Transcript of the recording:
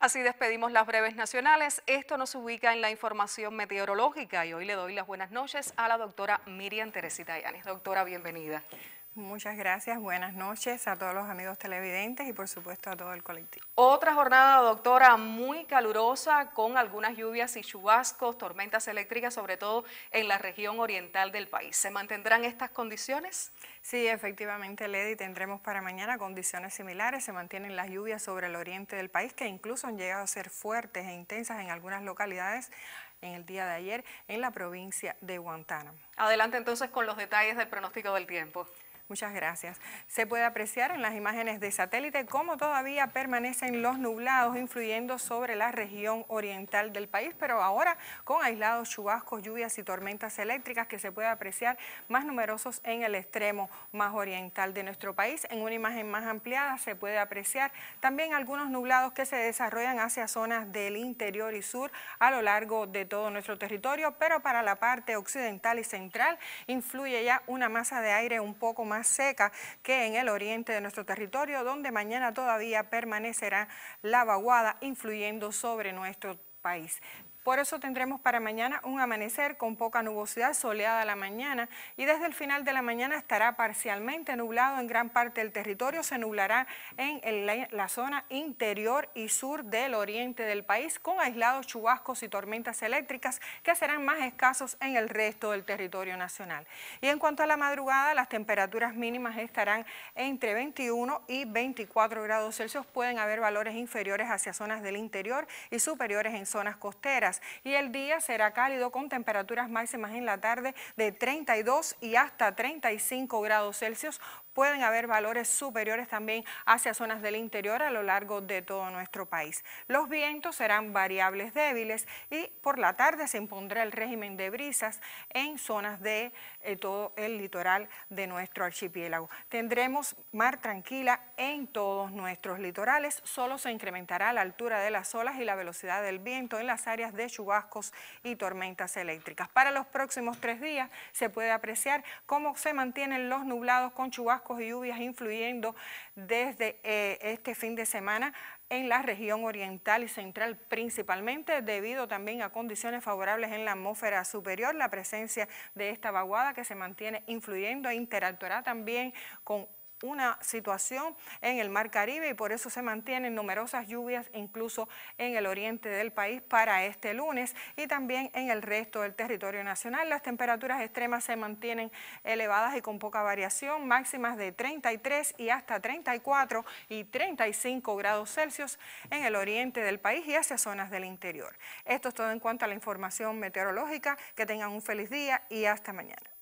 Así despedimos las breves nacionales. Esto nos ubica en la información meteorológica y hoy le doy las buenas noches a la doctora Miriam Teresita Yanes. Doctora, bienvenida. Muchas gracias, buenas noches a todos los amigos televidentes y por supuesto a todo el colectivo. Otra jornada, doctora, muy calurosa con algunas lluvias y chubascos, tormentas eléctricas, sobre todo en la región oriental del país. ¿Se mantendrán estas condiciones? Sí, efectivamente, Lady, tendremos para mañana condiciones similares. Se mantienen las lluvias sobre el oriente del país que incluso han llegado a ser fuertes e intensas en algunas localidades en el día de ayer en la provincia de Guantánamo. Adelante entonces con los detalles del pronóstico del tiempo. Muchas gracias. Se puede apreciar en las imágenes de satélite cómo todavía permanecen los nublados influyendo sobre la región oriental del país, pero ahora con aislados chubascos, lluvias y tormentas eléctricas que se puede apreciar más numerosos en el extremo más oriental de nuestro país. En una imagen más ampliada se puede apreciar también algunos nublados que se desarrollan hacia zonas del interior y sur a lo largo de todo nuestro territorio, pero para la parte occidental y central influye ya una masa de aire un poco más seca que en el oriente de nuestro territorio, donde mañana todavía permanecerá la vaguada influyendo sobre nuestro país. Por eso tendremos para mañana un amanecer con poca nubosidad soleada la mañana y desde el final de la mañana estará parcialmente nublado en gran parte del territorio. Se nublará en la zona interior y sur del oriente del país con aislados chubascos y tormentas eléctricas que serán más escasos en el resto del territorio nacional. Y en cuanto a la madrugada, las temperaturas mínimas estarán entre 21 y 24 grados Celsius. Pueden haber valores inferiores hacia zonas del interior y superiores en zonas costeras y el día será cálido con temperaturas máximas en la tarde de 32 y hasta 35 grados Celsius pueden haber valores superiores también hacia zonas del interior a lo largo de todo nuestro país. Los vientos serán variables débiles y por la tarde se impondrá el régimen de brisas en zonas de eh, todo el litoral de nuestro archipiélago. Tendremos mar tranquila en todos nuestros litorales, solo se incrementará la altura de las olas y la velocidad del viento en las áreas de chubascos y tormentas eléctricas. Para los próximos tres días se puede apreciar cómo se mantienen los nublados con chubascos y lluvias influyendo desde eh, este fin de semana en la región oriental y central principalmente, debido también a condiciones favorables en la atmósfera superior, la presencia de esta vaguada que se mantiene influyendo e interactuará también con una situación en el Mar Caribe y por eso se mantienen numerosas lluvias incluso en el oriente del país para este lunes y también en el resto del territorio nacional. Las temperaturas extremas se mantienen elevadas y con poca variación, máximas de 33 y hasta 34 y 35 grados Celsius en el oriente del país y hacia zonas del interior. Esto es todo en cuanto a la información meteorológica. Que tengan un feliz día y hasta mañana.